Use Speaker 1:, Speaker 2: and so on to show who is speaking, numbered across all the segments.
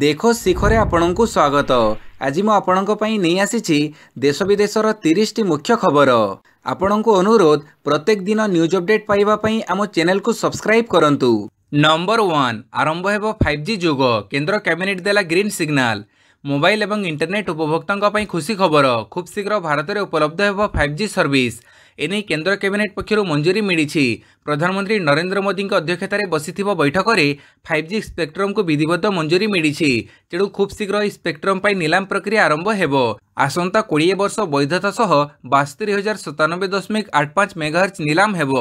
Speaker 1: ଦେଖୋ ଶିଖରେ ଆପଣଙ୍କୁ ସ୍ୱାଗତ ଆଜି ମୁଁ ଆପଣଙ୍କ ପାଇଁ ନେଇ ଆସିଛି ଦେଶ ବିଦେଶର ତିରିଶଟି ମୁଖ୍ୟ ଖବର ଆପଣଙ୍କୁ ଅନୁରୋଧ ପ୍ରତ୍ୟେକ ଦିନ ନ୍ୟୁଜ୍ ଅପଡେଟ୍ ପାଇବା ପାଇଁ ଆମ ଚ୍ୟାନେଲକୁ ସବସ୍କ୍ରାଇବ୍ କରନ୍ତୁ ନମ୍ବର ୱାନ୍ ଆରମ୍ଭ ହେବ ଫାଇଭ୍ ଜି ଯୁଗ କେନ୍ଦ୍ର କ୍ୟାବିନେଟ୍ ଦେଲା ଗ୍ରୀନ୍ ସିଗ୍ନାଲ ମୋବାଇଲ ଏବଂ ଇଣ୍ଟରନେଟ୍ ଉପଭୋକ୍ତାଙ୍କ ପାଇଁ ଖୁସି ଖବର ଖୁବ୍ ଶୀଘ୍ର ଭାରତରେ ଉପଲବ୍ଧ ହେବ ଫାଇଭ୍ ଜି ସର୍ଭିସ୍ ଏନେଇ କେନ୍ଦ୍ର କ୍ୟାବିନେଟ୍ ପକ୍ଷରୁ ମଞ୍ଜୁରୀ ମିଳିଛି ପ୍ରଧାନମନ୍ତ୍ରୀ ନରେନ୍ଦ୍ର ମୋଦିଙ୍କ ଅଧ୍ୟକ୍ଷତାରେ ବସିଥିବା ବୈଠକରେ ଫାଇଭ୍ ଜି ସ୍ପେକ୍ଟ୍ରମ୍କୁ ବିଧିବଦ୍ଧ ମଞ୍ଜୁରୀ ମିଳିଛି ତେଣୁ ଖୁବ୍ ଶୀଘ୍ର ଏହି ସ୍ପେକ୍ଟ୍ରମ୍ ପାଇଁ ନିଲାମ ପ୍ରକ୍ରିୟା ଆରମ୍ଭ ହେବ ଆସନ୍ତା କୋଡ଼ିଏ ବର୍ଷ ବୈଧତା ସହ ବାସ୍ତରୀ ହଜାର ସତାନବେ ଦଶମିକ ଆଠ ପାଞ୍ଚ ମେଗାହର୍ଚ୍ଚ ନିଲାମ ହେବ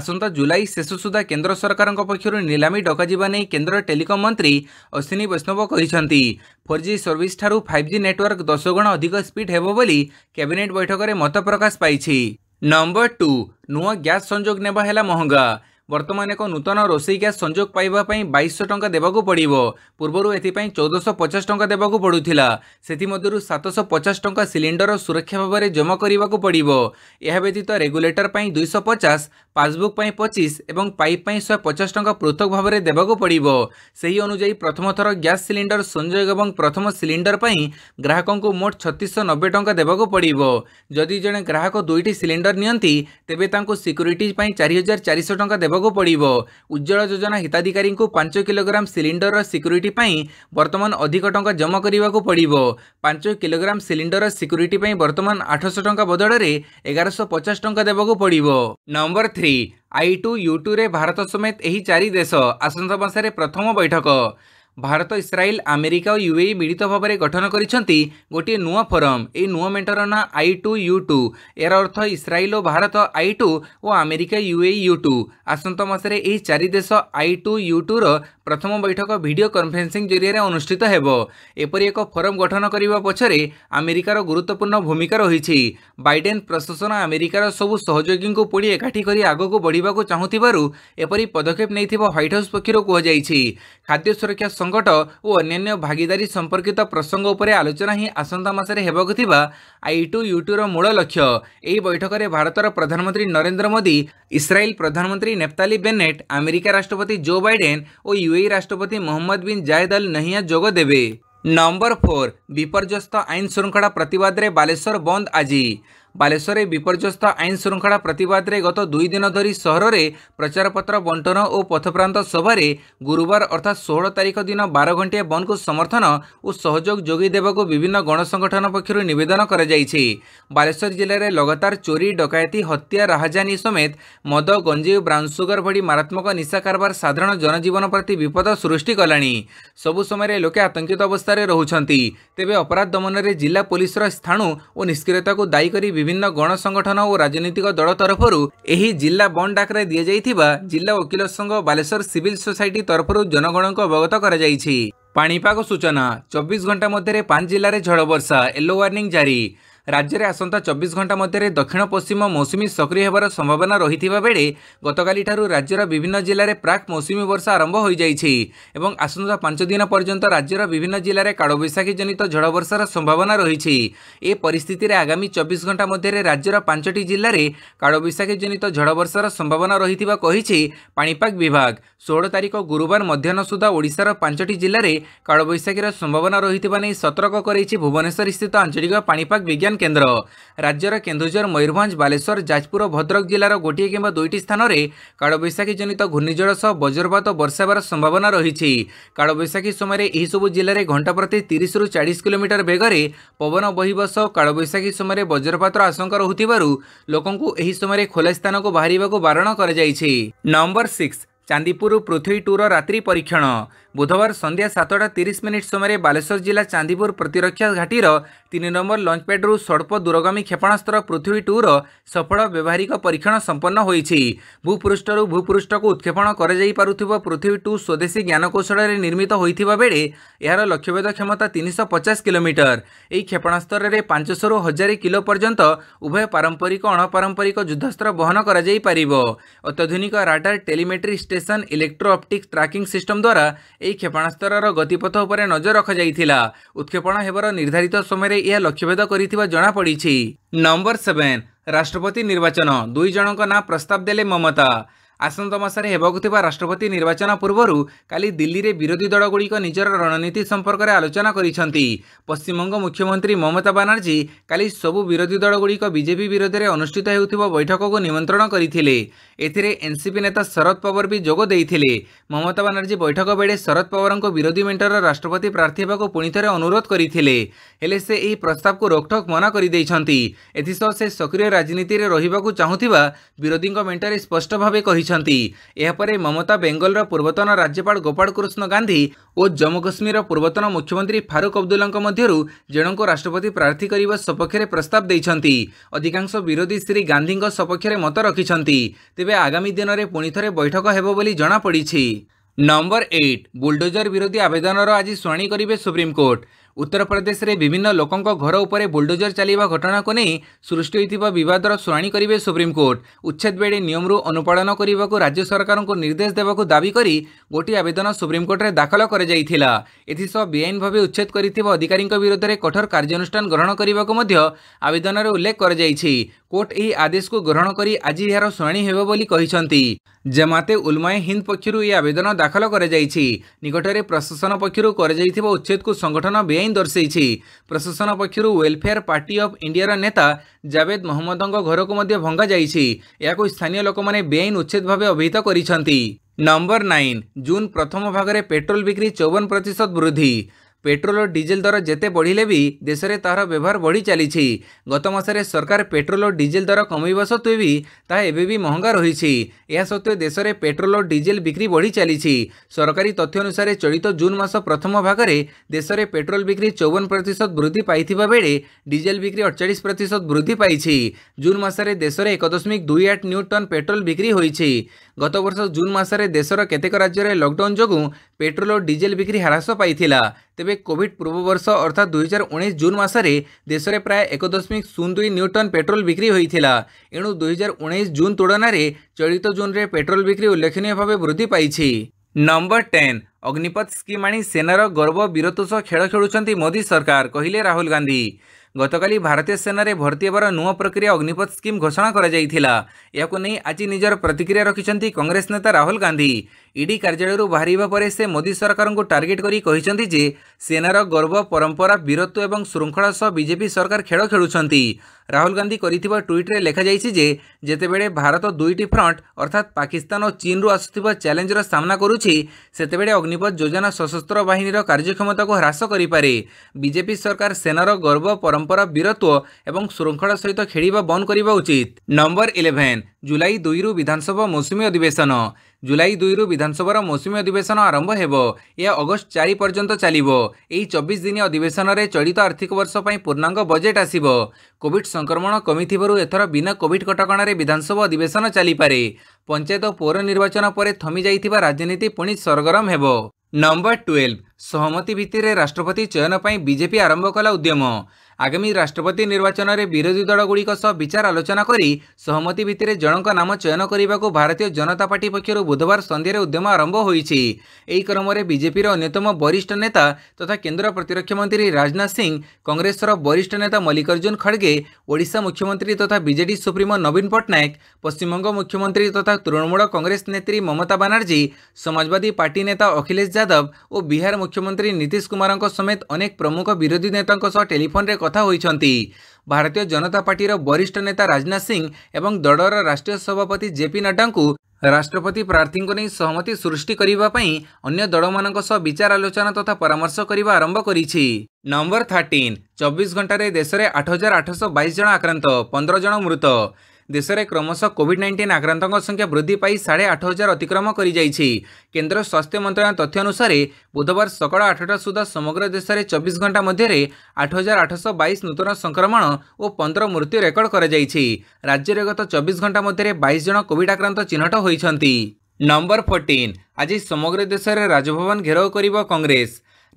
Speaker 1: ଆସନ୍ତା ଜୁଲାଇ ଶେଷ ସୁଦ୍ଧା କେନ୍ଦ୍ର ସରକାରଙ୍କ ପକ୍ଷରୁ ନିଲାମୀ ଡକାଯିବା ନେଇ କେନ୍ଦ୍ର ଟେଲିକମ୍ ମନ୍ତ୍ରୀ ଅଶ୍ୱିନୀ ବୈଷ୍ଣବ କହିଛନ୍ତି ଫୋର୍ ଜି ସର୍ଭିସ୍ଠାରୁ ଫାଇଭ୍ ଜି ନେଟୱାର୍କ ଦଶଗୁଣ ଅଧିକ ସ୍ପିଡ୍ ହେବ ବୋଲି କ୍ୟାବିନେଟ୍ ବୈଠକରେ ମତ ପ୍ରକାଶ ପାଇଛି ନମ୍ବର ଟୁ ନୂଆ ଗ୍ୟାସ୍ ସଂଯୋଗ ନେବା ହେଲା ମହଙ୍ଗା ବର୍ତ୍ତମାନ ଏକ ନୂତନ ରୋଷେଇ ଗ୍ୟାସ୍ ସଂଯୋଗ ପାଇବା ପାଇଁ ବାଇଶଶହ ଟଙ୍କା ଦେବାକୁ ପଡ଼ିବ ପୂର୍ବରୁ ଏଥିପାଇଁ ଚଉଦଶହ ପଚାଶ ଟଙ୍କା ଦେବାକୁ ପଡ଼ୁଥିଲା ସେଥିମଧ୍ୟରୁ ସାତଶହ ପଚାଶ ଟଙ୍କା ସିଲିଣ୍ଡର ସୁରକ୍ଷା ଭାବରେ ଜମା କରିବାକୁ ପଡ଼ିବ ଏହା ବ୍ୟତୀତ ରେଗୁଲେଟର ପାଇଁ ଦୁଇଶହ ପଚାଶ ପାସବୁକ୍ ପାଇଁ ପଚିଶ ଏବଂ ପାଇପ୍ ପାଇଁ ଶହେ ପଚାଶ ଟଙ୍କା ପୃଥକ ଭାବରେ ଦେବାକୁ ପଡ଼ିବ ସେହି ଅନୁଯାୟୀ ପ୍ରଥମ ଥର ଗ୍ୟାସ୍ ସିଲିଣ୍ଡର ସଂଯୋଗ ଏବଂ ପ୍ରଥମ ସିଲିଣ୍ଡର ପାଇଁ ଗ୍ରାହକଙ୍କୁ ମୋଟ ଛତିଶଶହ ନବେ ଟଙ୍କା ଦେବାକୁ ପଡ଼ିବ ଯଦି ଜଣେ ଗ୍ରାହକ ଦୁଇଟି ସିଲିଣ୍ଡର ନିଅନ୍ତି ତେବେ ତାଙ୍କୁ ସିକ୍ୟୁରିଟି ପାଇଁ ଚାରି ହଜାର ଚାରିଶହ ଟଙ୍କା ଦେବାକୁ ଦେବାକୁ ପଡ଼ିବ ଉଜ୍ଜଳ ଯୋଜନା ହିତାଧିକାରୀଙ୍କୁ ପାଞ୍ଚ କିଲୋଗ୍ରାମ ସିଲିଣ୍ଡରର ସିକ୍ୟୁରିଟି ପାଇଁ ବର୍ତ୍ତମାନ ଅଧିକ ଟଙ୍କା ଜମା କରିବାକୁ ପଡ଼ିବ ପାଞ୍ଚ କିଲୋଗ୍ରାମ ସିଲିଣ୍ଡରର ସିକ୍ୟୁରିଟି ପାଇଁ ବର୍ତ୍ତମାନ ଆଠଶହ ଟଙ୍କା ବଦଳରେ ଏଗାରଶହ ପଚାଶ ଟଙ୍କା ଦେବାକୁ ପଡ଼ିବ number three I two U ଟୁରେ ଭାରତ ସମେତ ଏହି ଚାରି ଦେଶ ଆସନ୍ତା ମାସରେ ପ୍ରଥମ ବୈଠକ ଭାରତ ଇସ୍ରାଏଲ୍ ଆମେରିକା ଓ ୟୁଏଇ ମିଳିତ ଭାବରେ ଗଠନ କରିଛନ୍ତି ଗୋଟିଏ ନୂଆ ଫୋରମ୍ ଏହି ନୂଆ ମେଣ୍ଟର ନାଁ ଆଇ ଟୁ ୟୁ ଟୁ ଏହାର ଅର୍ଥ ଇସ୍ରାଏଲ୍ ଓ ଭାରତ ଆଇ ଟୁ ଓ ଆମେରିକା ୟୁଏଇ ୟୁ ଟୁ ଆସନ୍ତା ମାସରେ ଏହି ଚାରି ଦେଶ ଆଇ ଟୁ ୟୁ ଟୁର ପ୍ରଥମ ବୈଠକ ଭିଡ଼ିଓ କନ୍ଫରେନ୍ସିଂ ଜରିଆରେ ଅନୁଷ୍ଠିତ ହେବ ଏପରି ଏକ ଫୋରମ୍ ଗଠନ କରିବା ପଛରେ ଆମେରିକାର ଗୁରୁତ୍ୱପୂର୍ଣ୍ଣ ଭୂମିକା ରହିଛି ବାଇଡେନ୍ ପ୍ରଶାସନ ଆମେରିକାର ସବୁ ସହଯୋଗୀଙ୍କୁ ପୁଣି ଏକାଠି କରି ଆଗକୁ ବଢ଼ିବାକୁ ଚାହୁଁଥିବାରୁ ଏପରି ପଦକ୍ଷେପ ନେଇଥିବା ହ୍ୱାଇଟ୍ ହାଉସ୍ ପକ୍ଷରୁ କୁହାଯାଇଛି ଖାଦ୍ୟ ସୁରକ୍ଷା ସଙ୍କଟ ଓ ଅନ୍ୟାନ୍ୟ ଭାଗିଦାରୀ ସମ୍ପର୍କିତ ପ୍ରସଙ୍ଗ ଉପରେ ଆଲୋଚନା ହିଁ ଆସନ୍ତା ମାସରେ ହେବାକୁ ଥିବା ଆଇ ଟୁ ୟୁ ଟୁର ମୂଳ ଲକ୍ଷ୍ୟ ଏହି ବୈଠକରେ ଭାରତର ପ୍ରଧାନମନ୍ତ୍ରୀ ନରେନ୍ଦ୍ର ମୋଦି ଇସ୍ରାଏଲ ପ୍ରଧାନମନ୍ତ୍ରୀ ନେପ୍ତାଲି ବେନେଟ୍ ଆମେରିକା ରାଷ୍ଟ୍ରପତି ଜୋ ବାଇଡେନ୍ ଓ ୟୁଏଇ ରାଷ୍ଟ୍ରପତି Mohammed bin Zayed Al Nahyan ଯୋଗ ଦେବେ ନମ୍ବର ଫୋର୍ ବିପର୍ଯ୍ୟସ୍ତ ଆଇନ ଶୃଙ୍ଖଳା ପ୍ରତିବାଦରେ ବାଲେଶ୍ୱର ବନ୍ଦ ଆଜି ବାଲେଶ୍ୱରରେ ବିପର୍ଯ୍ୟସ୍ତ ଆଇନ ଶୃଙ୍ଖଳା ପ୍ରତିବାଦରେ ଗତ ଦୁଇ ଦିନ ଧରି ସହରରେ ପ୍ରଚାରପତ୍ର ବଣ୍ଟନ ଓ ପଥପ୍ରାନ୍ତ ସଭାରେ ଗୁରୁବାର ଅର୍ଥାତ୍ ଷୋହଳ ତାରିଖ ଦିନ ବାର ଘଣ୍ଟିଆ ବନ୍ଦକୁ ସମର୍ଥନ ଓ ସହଯୋଗ ଯୋଗାଇ ଦେବାକୁ ବିଭିନ୍ନ ଗଣସଂଗଠନ ପକ୍ଷରୁ ନିବେଦନ କରାଯାଇଛି ବାଲେଶ୍ୱର ଜିଲ୍ଲାରେ ଲଗାତାର ଚୋରି ଡକାୟତି ହତ୍ୟା ରାହାଜାନୀ ସମେତ ମଦ ଗଞ୍ଜେଇ ବ୍ରାଉନସୁଗର ଭଳି ମାରାତ୍ମକ ନିଶା କାରବାର ସାଧାରଣ ଜନଜୀବନ ପ୍ରତି ବିପଦ ସୃଷ୍ଟି କଲାଣି ସବୁ ସମୟରେ ଲୋକେ ଆତଙ୍କିତ ଅବସ୍ଥାରେ ରହୁଛନ୍ତି ତେବେ ଅପରାଧ ଦମନରେ ଜିଲ୍ଲା ପୋଲିସର ସ୍ଥାଣୁ ଓ ନିଷ୍କ୍ରିୟତାକୁ ଦାୟୀ କରି ବିଭିନ୍ନ ଗଣସଂଗଠନ ଓ ରାଜନୈତିକ ଦଳ ତରଫରୁ ଏହି ଜିଲ୍ଲା ବନ୍ଦ ଡାକରା ଦିଆଯାଇଥିବା ଜିଲ୍ଲା ଓକିଲ ସଂଘ ବାଲେଶ୍ୱର ସିଭିଲ ସୋସାଇଟି ତରଫରୁ ଜନଗଣଙ୍କୁ ଅବଗତ କରାଯାଇଛି ପାଣିପାଗ ସୂଚନା ଚବିଶ ଘଣ୍ଟା ମଧ୍ୟରେ ପାଞ୍ଚ ଜିଲ୍ଲାରେ ଝଡ଼ବର୍ଷା ୟେଲୋ ୱାର୍ଣ୍ଣିଂ ଜାରି ରାଜ୍ୟରେ ଆସନ୍ତା ଚବିଶ ଘଣ୍ଟା ମଧ୍ୟରେ ଦକ୍ଷିଣ ପଶ୍ଚିମ ମୌସୁମୀ ସକ୍ରିୟ ହେବାର ସମ୍ଭାବନା ରହିଥିବା ବେଳେ ଗତକାଲିଠାରୁ ରାଜ୍ୟର ବିଭିନ୍ନ ଜିଲ୍ଲାରେ ପ୍ରାକ୍ ମୌସୁମୀ ବର୍ଷା ଆରମ୍ଭ ହୋଇଯାଇଛି ଏବଂ ଆସନ୍ତା ପାଞ୍ଚ ଦିନ ପର୍ଯ୍ୟନ୍ତ ରାଜ୍ୟର ବିଭିନ୍ନ ଜିଲ୍ଲାରେ କାଳବୈଶାଖୀ ଜନିତ ଝଡ଼ବର୍ଷାର ସମ୍ଭାବନା ରହିଛି ଏ ପରିସ୍ଥିତିରେ ଆଗାମୀ ଚବିଶ ଘଣ୍ଟା ମଧ୍ୟରେ ରାଜ୍ୟର ପାଞ୍ଚଟି ଜିଲ୍ଲାରେ କାଳବୈଶାଖୀ ଜନିତ ଝଡ଼ବର୍ଷାର ସମ୍ଭାବନା ରହିଥିବା କହିଛି ପାଣିପାଗ ବିଭାଗ ଷୋହଳ ତାରିଖ ଗୁରୁବାର ମଧ୍ୟାହ୍ନ ସୁଦ୍ଧା ଓଡ଼ିଶାର ପାଞ୍ଚଟି ଜିଲ୍ଲାରେ କାଳବୈଶାଖୀର ସମ୍ଭାବନା ରହିଥିବା ନେଇ ସତର୍କ କରାଇଛି ଭୁବନେଶ୍ୱର ସ୍ଥିତ ଆଞ୍ଚଳିକ ପାଣିପାଗ ବିଜ୍ଞାନ ଟିକାଦାନ କେନ୍ଦ୍ର ରାଜ୍ୟର କେନ୍ଦୁଝର ମୟୂରଭଞ୍ଜ ବାଲେଶ୍ୱର ଯାଜପୁର ଓ ଭଦ୍ରକ ଜିଲ୍ଲାର ଗୋଟିଏ କିମ୍ବା ଦୁଇଟି ସ୍ଥାନରେ କାଳବୈଶାଖୀ ଜନିତ ଘୂର୍ଣ୍ଣିଝଡ଼ ସହ ବଜ୍ରପାତ ବର୍ଷା ହେବାର ସମ୍ଭାବନା ରହିଛି କାଳବୈଶାଖୀ ସମୟରେ ଏହିସବୁ ଜିଲ୍ଲାରେ ଘଣ୍ଟା ପ୍ରତି ତିରିଶରୁ ଚାଳିଶ କିଲୋମିଟର ବେଗରେ ପବନ ବହିବ ସହ କାଳବୈଶାଖୀ ସମୟରେ ବଜ୍ରପାତର ଆଶଙ୍କା ରହୁଥିବାରୁ ଲୋକଙ୍କୁ ଏହି ସମୟରେ ଖୋଲା ସ୍ଥାନକୁ ବାହାରିବାକୁ ବାରଣ କରାଯାଇଛି ନମ୍ବର ସିକ୍ସ ଚାନ୍ଦିପୁର ପୃଥିବୀ ଟୁର ରାତ୍ରି ପରୀକ୍ଷଣ ବୁଧବାର ସନ୍ଧ୍ୟା ସାତଟା ତିରିଶ ମିନିଟ୍ ସମୟରେ ବାଲେଶ୍ୱର ଜିଲ୍ଲା ଚାନ୍ଦିପୁର ପ୍ରତିରକ୍ଷା ଘାଟିର ତିନି ନମ୍ବର ଲଞ୍ଚ ପ୍ୟାଡ୍ରୁ ସ୍ୱଳ୍ପ ଦୂରଗାମୀ କ୍ଷେପଣାସ୍ତ୍ର ପୃଥିବୀ ଟୁର ସଫଳ ବ୍ୟବହାରିକ ପରୀକ୍ଷଣ ସମ୍ପନ୍ନ ହୋଇଛି ଭୂପୃଷ୍ଠରୁ ଭୂପୃଷ୍ଠକୁ ଉତ୍କ୍ଷେପଣ କରାଯାଇପାରୁଥିବା ପୃଥିବୀ ଟୁ ସ୍ୱଦେଶୀ ଜ୍ଞାନକୌଶଳରେ ନିର୍ମିତ ହୋଇଥିବା ବେଳେ ଏହାର ଲକ୍ଷ୍ୟଭେଦ କ୍ଷମତା ତିନିଶହ ପଚାଶ କିଲୋମିଟର ଏହି କ୍ଷେପଣାସ୍ତ୍ରରେ ପାଞ୍ଚଶହରୁ ହଜାରେ କିଲୋ ପର୍ଯ୍ୟନ୍ତ ଉଭୟ ପାରମ୍ପରିକ ଅଣପାରମ୍ପରିକ ଯୁଦ୍ଧାସ୍ତ୍ର ବହନ କରାଯାଇପାରିବ ଅତ୍ୟାଧୁନିକ radar telemetry station electrooptics tracking system ଦ୍ୱାରା ଏହି କ୍ଷେପଣାସ୍ତ୍ରର ଗତିପଥ ଉପରେ ନଜର ରଖାଯାଇଥିଲା ଉତ୍କ୍ଷେପଣ ହେବାର ନିର୍ଦ୍ଧାରିତ ସମୟରେ ଏହା ଲକ୍ଷ୍ୟଭେଦ କରିଥିବା ଜଣାପଡ଼ିଛି ନମ୍ବର ସେଭେନ୍ ରାଷ୍ଟ୍ରପତି ନିର୍ବାଚନ ଦୁଇ ଜଣଙ୍କ ନାଁ ପ୍ରସ୍ତାବ ଦେଲେ ମମତା ଆସନ୍ତା ମାସରେ ହେବାକୁ ଥିବା ରାଷ୍ଟ୍ରପତି ନିର୍ବାଚନ ପୂର୍ବରୁ କାଲି ଦିଲ୍ଲୀରେ ବିରୋଧୀ ଦଳଗୁଡ଼ିକ ନିଜର ରଣନୀତି ସମ୍ପର୍କରେ ଆଲୋଚନା କରିଛନ୍ତି ପଶ୍ଚିମବଙ୍ଗ ମୁଖ୍ୟମନ୍ତ୍ରୀ ମମତା ବାନାର୍ଜୀ କାଲି ସବୁ ବିରୋଧୀ ଦଳଗୁଡ଼ିକ ବିଜେପି ବିରୋଧରେ ଅନୁଷ୍ଠିତ ହେଉଥିବା ବୈଠକକୁ ନିମନ୍ତ୍ରଣ କରିଥିଲେ ଏଥିରେ ଏନ୍ସିପି ନେତା ଶରଦ ପାୱାର ବି ଯୋଗ ଦେଇଥିଲେ ମମତା ବାନାର୍ଜୀ ବୈଠକ ବେଳେ ଶରଦ ପାୱାରଙ୍କୁ ବିରୋଧୀ ମେଣ୍ଟର ରାଷ୍ଟ୍ରପତି ପ୍ରାର୍ଥୀ ହେବାକୁ ପୁଣିଥରେ ଅନୁରୋଧ କରିଥିଲେ ହେଲେ ସେ ଏହି ପ୍ରସ୍ତାବକୁ ରୋକଠୋକ୍ ମନା କରିଦେଇଛନ୍ତି ଏଥିସହ ସେ ସକ୍ରିୟ ରାଜନୀତିରେ ରହିବାକୁ ଚାହୁଁଥିବା ବିରୋଧୀଙ୍କ ମେଣ୍ଟରେ ସ୍ପଷ୍ଟ ଭାବେ କହିଛନ୍ତି କହିଛନ୍ତି ଏହାପରେ ମମତା ବେଙ୍ଗଲର ପୂର୍ବତନ ରାଜ୍ୟପାଳ ଗୋପାଳ କୃଷ୍ଣ ଗାନ୍ଧୀ ଓ ଜମ୍ମୁ କାଶ୍ମୀରର ପୂର୍ବତନ ମୁଖ୍ୟମନ୍ତ୍ରୀ ଫାରୁକ୍ ଅବଦୁଲ୍ଲାଙ୍କ ମଧ୍ୟରୁ ଜଣଙ୍କୁ ରାଷ୍ଟ୍ରପତି ପ୍ରାର୍ଥୀ କରିବା ସପକ୍ଷରେ ପ୍ରସ୍ତାବ ଦେଇଛନ୍ତି ଅଧିକାଂଶ ବିରୋଧୀ ଶ୍ରୀ ଗାନ୍ଧୀଙ୍କ ସପକ୍ଷରେ ମତ ରଖିଛନ୍ତି ତେବେ ଆଗାମୀ ଦିନରେ ପୁଣିଥରେ ବୈଠକ ହେବ ବୋଲି ଜଣାପଡ଼ିଛି ନମ୍ବର ଏଇଟ୍ ବୁଲଡୋଜର ବିରୋଧୀ ଆବେଦନର ଆଜି ଶୁଣାଣି କରିବେ ସୁପ୍ରିମକୋର୍ଟ ଉତ୍ତରପ୍ରଦେଶରେ ବିଭିନ୍ନ ଲୋକଙ୍କ ଘର ଉପରେ ବୁଲ୍ଡୋଜର ଚାଲିବା ଘଟଣାକୁ ନେଇ ସୃଷ୍ଟି ହୋଇଥିବା ବିବାଦର ଶୁଣାଣି କରିବେ ସୁପ୍ରିମକୋର୍ଟ ଉଚ୍ଛେଦବେଡ଼ି ନିୟମରୁ ଅନୁପାଳନ କରିବାକୁ ରାଜ୍ୟ ସରକାରଙ୍କୁ ନିର୍ଦ୍ଦେଶ ଦେବାକୁ ଦାବି କରି ଗୋଟିଏ ଆବେଦନ ସୁପ୍ରିମକୋର୍ଟରେ ଦାଖଲ କରାଯାଇଥିଲା ଏଥିସହ ବେଆଇନ ଭାବେ ଉଚ୍ଛେଦ କରିଥିବା ଅଧିକାରୀଙ୍କ ବିରୋଧରେ କଠୋର କାର୍ଯ୍ୟାନୁଷ୍ଠାନ ଗ୍ରହଣ କରିବାକୁ ମଧ୍ୟ ଆବେଦନରେ ଉଲ୍ଲେଖ କରାଯାଇଛି କୋର୍ଟ ଏହି ଆଦେଶକୁ ଗ୍ରହଣ କରି ଆଜି ଏହାର ଶୁଣାଣି ହେବ ବୋଲି କହିଛନ୍ତି ଜମାତେ ଉଲମାଏ ହିନ୍ଦ ପକ୍ଷରୁ ଏହି ଆବେଦନ ଦାଖଲ କରାଯାଇଛି ନିକଟରେ ପ୍ରଶାସନ ପକ୍ଷରୁ କରାଯାଇଥିବା ଉଚ୍ଛେଦକୁ ସଂଗଠନ ବେଆଇନ ପାଇଁ ଦର୍ଶାଇଛି ପ୍ରଶାସନ ପକ୍ଷରୁ ୱେଲଫେୟାର ପାର୍ଟି ଅଫ୍ ଇଣ୍ଡିଆର ନେତା ଜାଭେଦ ମହମ୍ମଦଙ୍କ ଘରକୁ ମଧ୍ୟ ଭଙ୍ଗାଯାଇଛି ଏହାକୁ ସ୍ଥାନୀୟ ଲୋକମାନେ ବେଆଇନ ଉଚ୍ଛେଦ ଭାବେ ଅଭିହିତ କରିଛନ୍ତି ନମ୍ବର ନାଇନ୍ ଜୁନ୍ ପ୍ରଥମ ଭାଗରେ ପେଟ୍ରୋଲ ବିକ୍ରି ଚଉବନ ପ୍ରତିଶତ ବୃଦ୍ଧି পেট্রোল ও ডিজেল দর যেতে বড়িলে বি দেশে তাহার ব্যবহার বড়ি চালিছি গত মাসে সরকার পেট্রোল ও ডিজেল দর কমাইবা সত্ত্বে বি তাহা এবে বি মহঙ্গা রয়েছে এয়া সত্ত্বে দেশে পেট্রোল ও ডিজেল বিক্রি বড়ি চালিছি সরকারি তথ্য অনুসারে চলিত জুন মাস প্রথম ভাগরে দেশে পেট্রোল বিক্রি চৌবন প্রতিশত বৃদ্ধি পাই বেড়ে ডিজেল বিক্রি অড়চাশ প্রতিশত বৃদ্ধি পাইছি জুন মাসে দেশে এক দশমিক দুই আট নিউ টন পেট্রোল বিক্রি হয়েছে গত বর্ষ জুন মাসে দেশের কেতেক রাজ্যের লকডাউন যোগুঁ পেট্রোল ও ডিজেল বিক্রি হ্রাস পাই তেবে ତେବେ କୋଭିଡ୍ ପୂର୍ବବର୍ଷ ଅର୍ଥାତ୍ ଦୁଇହଜାର ଉଣେଇଶ ଜୁନ୍ ମାସରେ ଦେଶରେ ପ୍ରାୟ ଏକ ଦଶମିକ ଶୂନ ଦୁଇ ନ୍ୟୁଟନ୍ ପେଟ୍ରୋଲ ବିକ୍ରି ହୋଇଥିଲା ଏଣୁ ଦୁଇହଜାର ଉଣେଇଶ ଜୁନ୍ ତୁଳନାରେ ଚଳିତ ଜୁନ୍ରେ ପେଟ୍ରୋଲ ବିକ୍ରି ଉଲ୍ଲେଖନୀୟ ଭାବେ ବୃଦ୍ଧି ପାଇଛି ନମ୍ବର ଟେନ୍ ଅଗ୍ନିପଥ ସ୍କିମ୍ ଆଣି ସେନାର ଗର୍ବ ବୀରତୋଷ ଖେଳ ଖେଳୁଛନ୍ତି ମୋଦି ସରକାର କହିଲେ ରାହୁଲ ଗାନ୍ଧୀ ଗତକାଲି ଭାରତୀୟ ସେନାରେ ଭର୍ତ୍ତି ହେବାର ନୂଆ ପ୍ରକ୍ରିୟା ଅଗ୍ନିପଥ ସ୍କିମ୍ ଘୋଷଣା କରାଯାଇଥିଲା ଏହାକୁ ନେଇ ଆଜି ନିଜର ପ୍ରତିକ୍ରିୟା ରଖିଛନ୍ତି କଂଗ୍ରେସ ନେତା ରାହୁଲ ଗାନ୍ଧୀ ଇଡି କାର୍ଯ୍ୟାଳୟରୁ ବାହାରିବା ପରେ ସେ ମୋଦି ସରକାରଙ୍କୁ ଟାର୍ଗେଟ୍ କରି କହିଛନ୍ତି ଯେ ସେନାର ଗର୍ବ ପରମ୍ପରା ବୀରତ୍ୱ ଏବଂ ଶୃଙ୍ଖଳା ସହ ବିଜେପି ସରକାର ଖେଳ ଖେଳୁଛନ୍ତି ରାହୁଲ ଗାନ୍ଧୀ କରିଥିବା ଟ୍ୱିଟ୍ରେ ଲେଖାଯାଇଛି ଯେ ଯେତେବେଳେ ଭାରତ ଦୁଇଟି ଫ୍ରଣ୍ଟ ଅର୍ଥାତ୍ ପାକିସ୍ତାନ ଓ ଚୀନରୁ ଆସୁଥିବା ଚ୍ୟାଲେଞ୍ଜର ସାମ୍ନା କରୁଛି ସେତେବେଳେ ଅଗ୍ନିପଥ ଯୋଜନା ସଶସ୍ତ୍ର ବାହିନୀର କାର୍ଯ୍ୟକ୍ଷମତାକୁ ହ୍ରାସ କରିପାରେ ବିଜେପି ସରକାର ସେନାର ଗର୍ବ ପରମ୍ପରା ବୀରତ୍ୱ ଏବଂ ଶୃଙ୍ଖଳା ସହିତ ଖେଳିବା ବନ୍ଦ କରିବା ଉଚିତ ନମ୍ବର ଇଲେଭେନ୍ ଜୁଲାଇ ଦୁଇରୁ ବିଧାନସଭା ମୌସୁମୀ ଅଧିବେଶନ ଜୁଲାଇ ଦୁଇରୁ ବିଧାନସଭାର ମୌସୁମୀ ଅଧିବେଶନ ଆରମ୍ଭ ହେବ ଏହା ଅଗଷ୍ଟ ଚାରି ପର୍ଯ୍ୟନ୍ତ ଚାଲିବ ଏହି ଚବିଶ ଦିନିଆ ଅଧିବେଶନରେ ଚଳିତ ଆର୍ଥିକ ବର୍ଷ ପାଇଁ ପୂର୍ଣ୍ଣାଙ୍ଗ ବଜେଟ୍ ଆସିବ କୋଭିଡ୍ ସଂକ୍ରମଣ କମିଥିବାରୁ ଏଥର ବିନା କୋଭିଡ୍ କଟକଣାରେ ବିଧାନସଭା ଅଧିବେଶନ ଚାଲିପାରେ ପଞ୍ଚାୟତ ପୌର ନିର୍ବାଚନ ପରେ ଥମିଯାଇଥିବା ରାଜନୀତି ପୁଣି ସରଗରମ ହେବ ନମ୍ବର ଟୁଏଲ୍ଭ ସହମତି ଭିତ୍ତିରେ ରାଷ୍ଟ୍ରପତି ଚୟନ ପାଇଁ ବିଜେପି ଆରମ୍ଭ କଲା ଉଦ୍ୟମ ଆଗାମୀ ରାଷ୍ଟ୍ରପତି ନିର୍ବାଚନରେ ବିରୋଧୀ ଦଳଗୁଡ଼ିକ ସହ ବିଚାର ଆଲୋଚନା କରି ସହମତି ଭିତ୍ତିରେ ଜଣଙ୍କ ନାମ ଚୟନ କରିବାକୁ ଭାରତୀୟ ଜନତା ପାର୍ଟି ପକ୍ଷରୁ ବୁଧବାର ସନ୍ଧ୍ୟାରେ ଉଦ୍ୟମ ଆରମ୍ଭ ହୋଇଛି ଏହି କ୍ରମରେ ବିଜେପିର ଅନ୍ୟତମ ବରିଷ୍ଠ ନେତା ତଥା କେନ୍ଦ୍ର ପ୍ରତିରକ୍ଷା ମନ୍ତ୍ରୀ ରାଜନାଥ ସିଂ କଂଗ୍ରେସର ବରିଷ୍ଠ ନେତା ମଲ୍ଲିକାର୍ଜୁନ ଖଡ଼ଗେ ଓଡ଼ିଶା ମୁଖ୍ୟମନ୍ତ୍ରୀ ତଥା ବିଜେଡି ସୁପ୍ରିମୋ ନବୀନ ପଟ୍ଟନାୟକ ପଶ୍ଚିମବଙ୍ଗ ମୁଖ୍ୟମନ୍ତ୍ରୀ ତଥା ତୃଣମୂଳ କଂଗ୍ରେସ ନେତ୍ରୀ ମମତା ବାନାର୍ଜୀ ସମାଜବାଦୀ ପାର୍ଟି ନେତା ଅଖିଲେଶ ଯାଦବ ଓ ବିହାର ମୁଖ୍ୟମନ୍ତ୍ରୀ ନୀତିଶ କୁମାରଙ୍କ ସମେତ ଅନେକ ପ୍ରମୁଖ ବିରୋଧୀ ନେତାଙ୍କ ସହ ଟେଲିଫୋନ୍ରେ କଥା ହୋଇଛନ୍ତି ଭାରତୀୟ ଜନତା ପାର୍ଟିର ବରିଷ୍ଠ ନେତା ରାଜନାଥ ସିଂ ଏବଂ ଦଳର ରାଷ୍ଟ୍ରୀୟ ସଭାପତି ଜେପି ନଡ୍ଡାଙ୍କୁ ରାଷ୍ଟ୍ରପତି ପ୍ରାର୍ଥୀଙ୍କୁ ନେଇ ସହମତି ସୃଷ୍ଟି କରିବା ପାଇଁ ଅନ୍ୟ ଦଳମାନଙ୍କ ସହ ବିଚାର ଆଲୋଚନା ତଥା ପରାମର୍ଶ କରିବା ଆରମ୍ଭ କରିଛି ନମ୍ବର ଥାର୍ଟିନ୍ ଚବିଶ ଘଣ୍ଟାରେ ଦେଶରେ ଆଠ ହଜାର ଆଠଶହ ବାଇଶ ଜଣ ଆକ୍ରାନ୍ତ ପନ୍ଦର ଜଣ ମୃତ ଦେଶରେ କ୍ରମଶଃ କୋଭିଡ୍ ନାଇଣ୍ଟିନ୍ ଆକ୍ରାନ୍ତଙ୍କ ସଂଖ୍ୟା ବୃଦ୍ଧି ପାଇ ସାଢ଼େ ଆଠ ହଜାର ଅତିକ୍ରମ କରିଯାଇଛି କେନ୍ଦ୍ର ସ୍ୱାସ୍ଥ୍ୟ ମନ୍ତ୍ରଣାଳୟ ତଥ୍ୟ ଅନୁସାରେ ବୁଧବାର ସକାଳ ଆଠଟା ସୁଦ୍ଧା ସମଗ୍ର ଦେଶରେ ଚବିଶ ଘଣ୍ଟା ମଧ୍ୟରେ ଆଠ ହଜାର ଆଠଶହ ବାଇଶ ନୂତନ ସଂକ୍ରମଣ ଓ ପନ୍ଦର ମୃତ୍ୟୁ ରେକର୍ଡ କରାଯାଇଛି ରାଜ୍ୟରେ ଗତ ଚବିଶ ଘଣ୍ଟା ମଧ୍ୟରେ ବାଇଶ ଜଣ କୋଭିଡ୍ ଆକ୍ରାନ୍ତ ଚିହ୍ନଟ ହୋଇଛନ୍ତି ନମ୍ବର ଫୋର୍ଟିନ୍ ଆଜି ସମଗ୍ର ଦେଶରେ ରାଜଭବନ ଘେରାଉ କରିବ କଂଗ୍ରେସ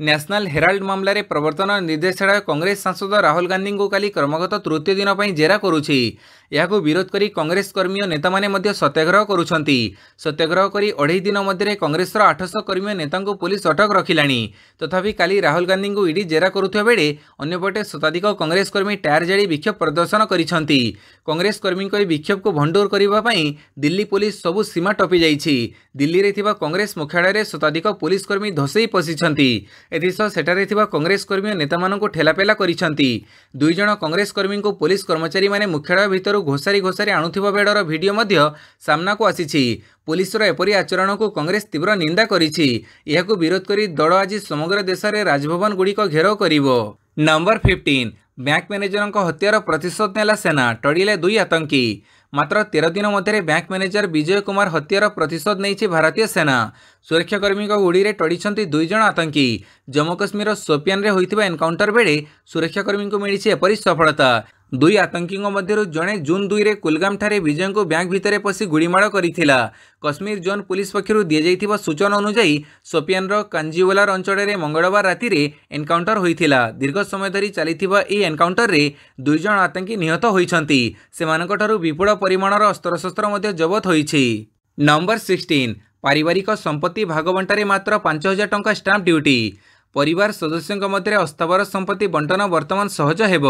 Speaker 1: ନ୍ୟାସନାଲ୍ ହେରାଲ୍ଡ ମାମଲାରେ ପ୍ରବର୍ତ୍ତନ ନିର୍ଦ୍ଦେଶାଳୟ କଂଗ୍ରେସ ସାଂସଦ ରାହୁଲ ଗାନ୍ଧୀଙ୍କୁ କାଲି କ୍ରମାଗତ ତୃତୀୟ ଦିନ ପାଇଁ ଜେରା କରୁଛି ଏହାକୁ ବିରୋଧ କରି କଂଗ୍ରେସ କର୍ମୀ ଓ ନେତାମାନେ ମଧ୍ୟ ସତ୍ୟାଗ୍ରହ କରୁଛନ୍ତି ସତ୍ୟାଗ୍ରହ କରି ଅଢ଼େଇ ଦିନ ମଧ୍ୟରେ କଂଗ୍ରେସର ଆଠଶହ କର୍ମୀ ଓ ନେତାଙ୍କୁ ପୋଲିସ ଅଟକ ରଖିଲାଣି ତଥାପି କାଲି ରାହୁଲ ଗାନ୍ଧୀଙ୍କୁ ଇଡି ଜେରା କରୁଥିବା ବେଳେ ଅନ୍ୟପଟେ ଶତାଧିକ କଂଗ୍ରେସ କର୍ମୀ ଟାୟାର ଜାଳି ବିକ୍ଷୋଭ ପ୍ରଦର୍ଶନ କରିଛନ୍ତି କଂଗ୍ରେସ କର୍ମୀଙ୍କର ବିକ୍ଷୋଭକୁ ଭଣ୍ଡୁର କରିବା ପାଇଁ ଦିଲ୍ଲୀ ପୋଲିସ ସବୁ ସୀମା ଟପି ଯାଇଛି ଦିଲ୍ଲୀରେ ଥିବା କଂଗ୍ରେସ ମୁଖ୍ୟାଳୟରେ ଶତାଧିକ ପୋଲିସ କର୍ମୀ ଧସେଇ ପଶିଛନ୍ତି ଏଥିସହ ସେଠାରେ ଥିବା କଂଗ୍ରେସ କର୍ମୀ ଓ ନେତାମାନଙ୍କୁ ଠେଲାପେଲା କରିଛନ୍ତି ଦୁଇଜଣ କଂଗ୍ରେସ କର୍ମୀଙ୍କୁ ପୋଲିସ କର୍ମଚାରୀମାନେ ମୁଖ୍ୟାଳୟ ଭିତରୁ ଘରୁ ଘୋଷାରି ଘୋଷାରି ଆଣୁଥିବା ବେଡ଼ର ଭିଡ଼ିଓ ମଧ୍ୟ ସାମ୍ନାକୁ ଆସିଛି ପୋଲିସର ଏପରି ଆଚରଣକୁ କଂଗ୍ରେସ ତୀବ୍ର ନିନ୍ଦା କରିଛି ଏହାକୁ ବିରୋଧ କରି ଦଳ ଆଜି ସମଗ୍ର ଦେଶରେ ରାଜଭବନଗୁଡ଼ିକ ଘେରାଉ କରିବ ନମ୍ବର ଫିଫ୍ଟିନ୍ ବ୍ୟାଙ୍କ ମ୍ୟାନେଜରଙ୍କ ହତ୍ୟାର ପ୍ରତିଶୋଧ ନେଲା ସେନା ଟଳିଲେ ଦୁଇ ଆତଙ୍କୀ ମାତ୍ର ତେର ଦିନ ମଧ୍ୟରେ ବ୍ୟାଙ୍କ ମ୍ୟାନେଜର ବିଜୟ କୁମାର ହତ୍ୟାର ପ୍ରତିଶୋଧ ନେଇଛି ଭାରତୀୟ ସେନା ସୁରକ୍ଷାକର୍ମୀଙ୍କ ଗୁଡ଼ିରେ ଟଡ଼ିଛନ୍ତି ଦୁଇ ଜଣ ଆତଙ୍କୀ ଜମ୍ମୁ କାଶ୍ମୀରର ସୋପିଆନ୍ରେ ହୋଇଥିବା ଏନ୍କାଉଣ୍ଟର ବେଳେ ସୁରକ୍ଷାକର୍ମୀଙ୍କୁ ମିଳିଛି ଏପରି ସଫଳତା ଦୁଇ ଆତଙ୍କୀଙ୍କ ମଧ୍ୟରୁ ଜଣେ ଜୁନ୍ ଦୁଇରେ କୁଲଗାମଠାରେ ବିଜୟଙ୍କୁ ବ୍ୟାଙ୍କ ଭିତରେ ପଶି ଗୁଳିମାଡ଼ କରିଥିଲା କାଶ୍ମୀର ଜୋନ୍ ପୁଲିସ୍ ପକ୍ଷରୁ ଦିଆଯାଇଥିବା ସୂଚନା ଅନୁଯାୟୀ ସୋପିଆନ୍ର କାଞ୍ଜିୱାଲାର ଅଞ୍ଚଳରେ ମଙ୍ଗଳବାର ରାତିରେ ଏନ୍କାଉଣ୍ଟର ହୋଇଥିଲା ଦୀର୍ଘ ସମୟ ଧରି ଚାଲିଥିବା ଏହି ଏନ୍କାଉଣ୍ଟରରେ ଦୁଇ ଜଣ ଆତଙ୍କୀ ନିହତ ହୋଇଛନ୍ତି ସେମାନଙ୍କଠାରୁ ବିପୁଳ ପରିମାଣର ଅସ୍ତ୍ରଶସ୍ତ୍ର ମଧ୍ୟ ଜବତ ହୋଇଛି ନମ୍ବର ସିକ୍ସଟିନ୍ ପାରିବାରିକ ସମ୍ପତ୍ତି ଭାଗ ବଣ୍ଟାରେ ମାତ୍ର ପାଞ୍ଚ ହଜାର ଟଙ୍କା ଷ୍ଟାମ୍ପ ଡ୍ୟୁଟି ପରିବାର ସଦସ୍ୟଙ୍କ ମଧ୍ୟରେ ଅସ୍ଥାବର ସମ୍ପତ୍ତି ବଣ୍ଟନ ବର୍ତ୍ତମାନ ସହଜ ହେବ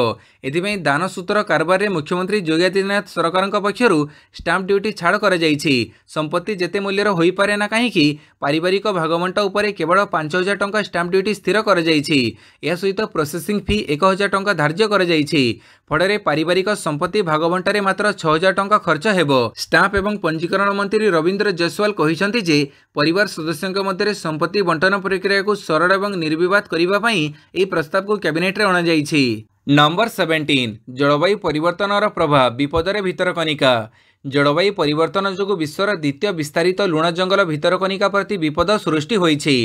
Speaker 1: ଏଥିପାଇଁ ଦାନସୂତ୍ର କାରବାରରେ ମୁଖ୍ୟମନ୍ତ୍ରୀ ଯୋଗୀ ଆଦିତ୍ୟନାଥ ସରକାରଙ୍କ ପକ୍ଷରୁ ଷ୍ଟାମ୍ପ ଡ୍ୟୁଟି ଛାଡ଼ କରାଯାଇଛି ସମ୍ପତ୍ତି ଯେତେ ମୂଲ୍ୟର ହୋଇପାରେ ନା କାହିଁକି ପାରିବାରିକ ଭାଗବଣ୍ଟ ଉପରେ କେବଳ ପାଞ୍ଚ ହଜାର ଟଙ୍କା ଷ୍ଟାମ୍ପ ଡ୍ୟୁଟି ସ୍ଥିର କରାଯାଇଛି ଏହା ସହିତ ପ୍ରୋସେସିଂ ଫି ଏକ ହଜାର ଟଙ୍କା ଧାର୍ଯ୍ୟ କରାଯାଇଛି ଫଳରେ ପାରିବାରିକ ସମ୍ପତ୍ତି ଭାଗବଣ୍ଟାରେ ମାତ୍ର ଛଅ ହଜାର ଟଙ୍କା ଖର୍ଚ୍ଚ ହେବ ଷ୍ଟାମ୍ପ ଏବଂ ପଞ୍ଜୀକରଣ ମନ୍ତ୍ରୀ ରବୀନ୍ଦ୍ର ଜୟସ୍ୱାଲ କହିଛନ୍ତି ଯେ ପରିବାର ସଦସ୍ୟଙ୍କ ମଧ୍ୟରେ ସମ୍ପତ୍ତି ବଣ୍ଟନ ପ୍ରକ୍ରିୟାକୁ ସରଳ ଏବଂ ବାଦ କରିବା ପାଇଁ ଏହି ପ୍ରସ୍ତାବକୁ କ୍ୟାବିନେଟ୍ରେ ଅଣାଯାଇଛି ନମ୍ବର ସେଭେନଟିନ୍ ଜଳବାୟୁ ପରିବର୍ତ୍ତନର ପ୍ରଭାବ ବିପଦରେ ଭିତରକନିକା ଜଳବାୟୁ ପରିବର୍ତ୍ତନ ଯୋଗୁଁ ବିଶ୍ୱର ଦ୍ୱିତୀୟ ବିସ୍ତାରିତ ଲୁଣ ଜଙ୍ଗଲ ଭିତରକନିକା ପ୍ରତି ବିପଦ ସୃଷ୍ଟି ହୋଇଛି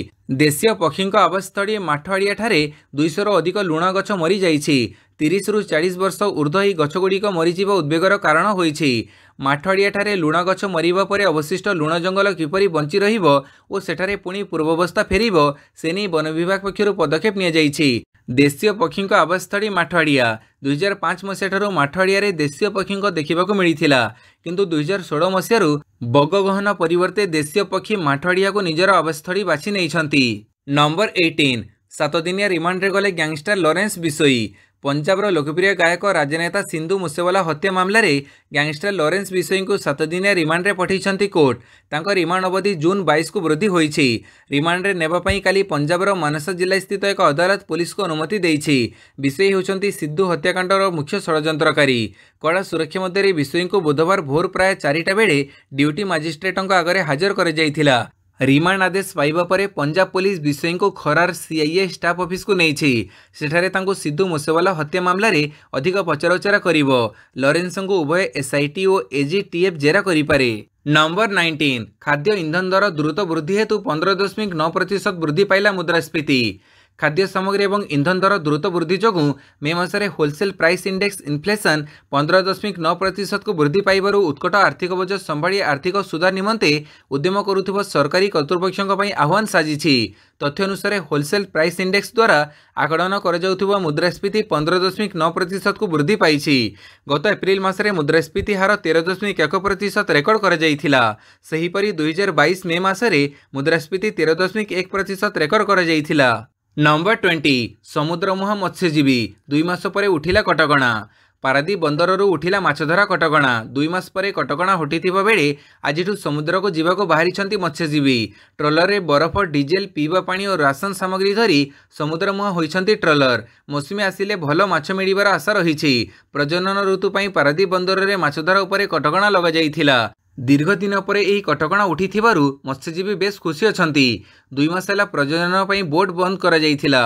Speaker 1: ଦେଶୀୟ ପକ୍ଷୀଙ୍କ ଆବାସସ୍ଥଳୀ ମାଠଆଳିଆଠାରେ ଦୁଇଶହରୁ ଅଧିକ ଲୁଣ ଗଛ ମରିଯାଇଛି ତିରିଶରୁ ଚାଳିଶ ବର୍ଷ ଉର୍ଦ୍ଧ୍ୱ ଏହି ଗଛଗୁଡ଼ିକ ମରିଯିବା ଉଦ୍ବେଗର କାରଣ ହୋଇଛି ମାଠଡ଼ିଆଠାରେ ଲୁଣ ଗଛ ମରିବା ପରେ ଅବଶିଷ୍ଟ ଲୁଣ ଜଙ୍ଗଲ କିପରି ବଞ୍ଚି ରହିବ ଓ ସେଠାରେ ପୁଣି ପୂର୍ବାବସ୍ଥା ଫେରିବ ସେ ନେଇ ବନ ବିଭାଗ ପକ୍ଷରୁ ପଦକ୍ଷେପ ନିଆଯାଇଛି ଦେଶୀୟ ପକ୍ଷୀଙ୍କ ଆବାସସ୍ଥଳୀ ମାଠଡ଼ିଆ ଦୁଇହଜାର ପାଞ୍ଚ ମସିହାଠାରୁ ମାଠଡ଼ିଆରେ ଦେଶୀୟ ପକ୍ଷୀଙ୍କ ଦେଖିବାକୁ ମିଳିଥିଲା କିନ୍ତୁ ଦୁଇହଜାର ଷୋହଳ ମସିହାରୁ ବଗଗହନ ପରିବର୍ତ୍ତେ ଦେଶୀୟ ପକ୍ଷୀ ମାଠଡ଼ିଆକୁ ନିଜର ଆବାସସ୍ଥଳୀ ବାଛି ନେଇଛନ୍ତି ନମ୍ବର ଏଇଟିନ୍ ସାତଦିନିଆ ରିମାଣ୍ଡରେ ଗଲେ ଗ୍ୟାଙ୍ଗଷ୍ଟାର ଲରେନ୍ସ ବିଷୋଇ ପଞ୍ଜାବର ଲୋକପ୍ରିୟ ଗାୟକ ରାଜନେତା ସିନ୍ଧୁ ମୁସେୱାଲା ହତ୍ୟା ମାମଲାରେ ଗ୍ୟାଙ୍ଗଷ୍ଟର ଲରେନ୍ସ ବିଷୋଇଙ୍କୁ ସାତଦିନିଆ ରିମାଣ୍ଡରେ ପଠାଇଛନ୍ତି କୋର୍ଟ ତାଙ୍କ ରିମାଣ୍ଡ ଅବଧି ଜୁନ୍ ବାଇଶକୁ ବୃଦ୍ଧି ହୋଇଛି ରିମାଣ୍ଡରେ ନେବା ପାଇଁ କାଲି ପଞ୍ଜାବର ମାନସ ଜିଲ୍ଲାସ୍ଥିତ ଏକ ଅଦାଲତ ପୁଲିସକୁ ଅନୁମତି ଦେଇଛି ବିଷୋଇ ହେଉଛନ୍ତି ସିନ୍ଧୁ ହତ୍ୟାକାଣ୍ଡର ମୁଖ୍ୟ ଷଡ଼ଯନ୍ତ୍ରକାରୀ କଡ଼ା ସୁରକ୍ଷା ମଧ୍ୟରେ ବିଷୋଇଙ୍କୁ ବୁଧବାର ଭୋର ପ୍ରାୟ ଚାରିଟା ବେଳେ ଡ୍ୟୁଟି ମାଜିଷ୍ଟ୍ରେଟଙ୍କ ଆଗରେ ହାଜର କରାଯାଇଥିଲା ରିମାଣ୍ଡ ଆଦେଶ ପାଇବା ପରେ ପଞ୍ଜାବ ପୋଲିସ ବିଷୟଙ୍କୁ ଖରାର ସିଆଇଏ ଷ୍ଟାଫ୍ ଅଫିସକୁ ନେଇଛି ସେଠାରେ ତାଙ୍କୁ ସିଦ୍ଧୁ ମୁସେୱାଲା ହତ୍ୟା ମାମଲାରେ ଅଧିକ ପଚରାଉଚରା କରିବ ଲରେନ୍ସଙ୍କୁ ଉଭୟ ଏସ୍ଆଇଟି ଓ ଏଜିଟିଏଫ୍ ଜେରା କରିପାରେ ନମ୍ବର ନାଇଣ୍ଟିନ୍ ଖାଦ୍ୟ ଇନ୍ଧନ ଦର ଦ୍ରୁତ ବୃଦ୍ଧି ହେତୁ ପନ୍ଦର ଦଶମିକ ନଅ ପ୍ରତିଶତ ବୃଦ୍ଧି ପାଇଲା ମୁଦ୍ରାସ୍ଫୀତି ଖାଦ୍ୟ ସାମଗ୍ରୀ ଏବଂ ଇନ୍ଧନ ଦର ଦ୍ରୁତ ବୃଦ୍ଧି ଯୋଗୁଁ ମେ ମାସରେ ହୋଲସେଲ୍ ପ୍ରାଇସ୍ ଇଣ୍ଡେକ୍ସ ଇନ୍ଫ୍ଲେସନ୍ ପନ୍ଦର ଦଶମିକ ନଅ ପ୍ରତିଶତକୁ ବୃଦ୍ଧି ପାଇବାରୁ ଉତ୍କଟ ଆର୍ଥିକ ବୋଝ ସମ୍ଭାଳି ଆର୍ଥିକ ସୁଧାର ନିମନ୍ତେ ଉଦ୍ୟମ କରୁଥିବା ସରକାରୀ କର୍ତ୍ତୃପକ୍ଷଙ୍କ ପାଇଁ ଆହ୍ୱାନ ସାଜିଛି ତଥ୍ୟ ଅନୁସାରେ ହୋଲସେଲ୍ ପ୍ରାଇସ୍ ଇଣ୍ଡେକ୍ସ ଦ୍ୱାରା ଆକଳନ କରାଯାଉଥିବା ମୁଦ୍ରାସ୍ଫୀତି ପନ୍ଦର ଦଶମିକ ନଅ ପ୍ରତିଶତକୁ ବୃଦ୍ଧି ପାଇଛି ଗତ ଏପ୍ରିଲ ମାସରେ ମୁଦ୍ରାସ୍ଫୀତି ହାର ତେର ଦଶମିକ ଏକ ପ୍ରତିଶତ ରେକର୍ଡ କରାଯାଇଥିଲା ସେହିପରି ଦୁଇହଜାର ବାଇଶ ମେ ମାସରେ ମୁଦ୍ରାସ୍ଫୀତି ତେର ଦଶମିକ ଏକ ପ୍ରତିଶତ ରେକର୍ଡ କରାଯାଇଥିଲା ନମ୍ବର ଟ୍ୱେଣ୍ଟି ସମୁଦ୍ର ସମୁଦ୍ରମୁହାଁ ମତ୍ସ୍ୟଜୀବୀ ଦୁଇ ମାସ ପରେ ଉଠିଲା କଟକଣା ପାରାଦୀପ ବନ୍ଦରରୁ ଉଠିଲା ମାଛଧରା କଟକଣା ଦୁଇ ମାସ ପରେ କଟକଣା ହଟିଥିବା ବେଳେ ଆଜିଠୁ ସମୁଦ୍ରକୁ ଯିବାକୁ ବାହାରିଛନ୍ତି ମତ୍ସ୍ୟଜୀବୀ ଟ୍ରଲରରେ ବରଫ ଡିଜେଲ ପିଇବା ପାଣି ଓ ରାସନ ସାମଗ୍ରୀ ଧରି ସମୁଦ୍ର ସମୁଦ୍ରମୁହାଁ ହୋଇଛନ୍ତି ଟ୍ରଲର ମୌସୁମୀ ଆସିଲେ ଭଲ ମାଛ ମିଳିବାର ଆଶା ରହିଛି ପ୍ରଜନନ ଋତୁ ପାଇଁ ପାରାଦ୍ୱୀପ ବନ୍ଦରରେ ମାଛଧରା ଉପରେ କଟକଣା ଲଗାଯାଇଥିଲା ଦୀର୍ଘ ଦିନ ପରେ ଏହି କଟକଣା ଉଠିଥିବାରୁ ମତ୍ସ୍ୟଜୀବୀ ବେଶ୍ ଖୁସି ଅଛନ୍ତି ଦୁଇ ମାସ ହେଲା ପ୍ରଜନନ ପାଇଁ ବୋଟ୍ ବନ୍ଦ କରାଯାଇଥିଲା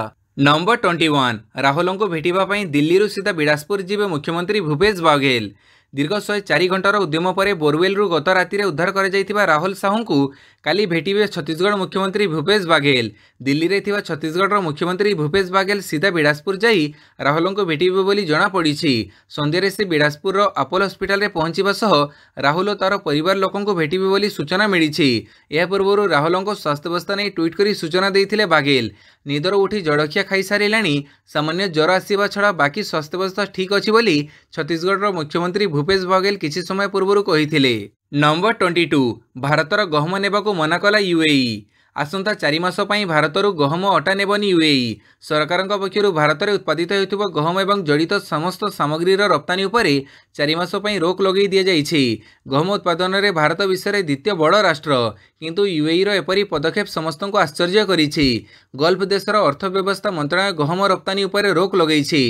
Speaker 1: ନମ୍ବର ଟ୍ୱେଣ୍ଟି ୱାନ୍ ରାହୁଲଙ୍କୁ ଭେଟିବା ପାଇଁ ଦିଲ୍ଲୀରୁ ସିଧା ବିଳାସପୁର ଯିବେ ମୁଖ୍ୟମନ୍ତ୍ରୀ ଭୂପେଶ ବାଘେଲ ଦୀର୍ଘ ଶହେ ଚାରି ଘଣ୍ଟାର ଉଦ୍ୟମ ପରେ ବୋରୱେଲରୁ ଗତ ରାତିରେ ଉଦ୍ଧାର କରାଯାଇଥିବା ରାହୁଲ ସାହୁଙ୍କୁ কালি ভেটিবে ছত্তিশগড় মুখ্যমন্ত্রী ভূপেশ বাঘেল দিল্লি থিবা ছত্তিশগড়র মুখ্যমন্ত্রী ভূপেশ বাঘেল সিধা বিড়াসপুর যাই রাহুলঙ্কু ভেটবে বলে জଣାপড়িছি সন্ধ্যায় সে বিড়াসপুরর আপোল হসপিটালে পৌঁছিবা সহ রাহুল তার পরিবার লোক ভেটবে বলে সূচনা মিছে ଏହା ପୂର୍ବରୁ ରାହୁଲଙ୍କ ସ୍ୱାସ୍ଥ୍ୟାବସ୍ଥା ନେଇ ଟ୍ୱିଟ୍ କରି ସୂଚନା ଦେଇଥିଲେ ବାଘେଲ ନିଦରୁ ଉଠି ଜଳଖିଆ ଖାଇସାରିଲାଣି ସାମାନ୍ୟ ଜ୍ୱର ଆସିବା ଛଡ଼ା ବାକି ସ୍ୱାସ୍ଥ୍ୟାବସ୍ଥା ଠିକ୍ ଅଛି ବୋଲି ଛତିଶଗଡ଼ର ମୁଖ୍ୟମନ୍ତ୍ରୀ ଭୂପେଶ বাঘেল କିଛି ସମୟ ପୂର୍ବରୁ କହିଥିଲେ ନମ୍ବର ଟ୍ୱେଣ୍ଟି ଟୁ ଭାରତର ଗହମ ନେବାକୁ ମନା କଲା ୟୁଏଇ ଆସନ୍ତା ଚାରି ମାସ ପାଇଁ ଭାରତରୁ ଗହମ ଅଟା ନେବନି ୟୁଏଇ ସରକାରଙ୍କ ପକ୍ଷରୁ ଭାରତରେ ଉତ୍ପାଦିତ ହେଉଥିବା ଗହମ ଏବଂ ଜଡ଼ିତ ସମସ୍ତ ସାମଗ୍ରୀର ରପ୍ତାନୀ ଉପରେ ଚାରି ମାସ ପାଇଁ ରୋକ୍ ଲଗାଇ ଦିଆଯାଇଛି ଗହମ ଉତ୍ପାଦନରେ ଭାରତ ବିଶ୍ୱରେ ଦ୍ୱିତୀୟ ବଡ଼ ରାଷ୍ଟ୍ର କିନ୍ତୁ ୟୁଏଇର ଏପରି ପଦକ୍ଷେପ ସମସ୍ତଙ୍କୁ ଆଶ୍ଚର୍ଯ୍ୟ କରିଛି ଗଲ୍ଫ ଦେଶର ଅର୍ଥବ୍ୟବସ୍ଥା ମନ୍ତ୍ରଣାଳୟ ଗହମ ରପ୍ତାନୀ ଉପରେ ରୋକ୍ ଲଗାଇଛି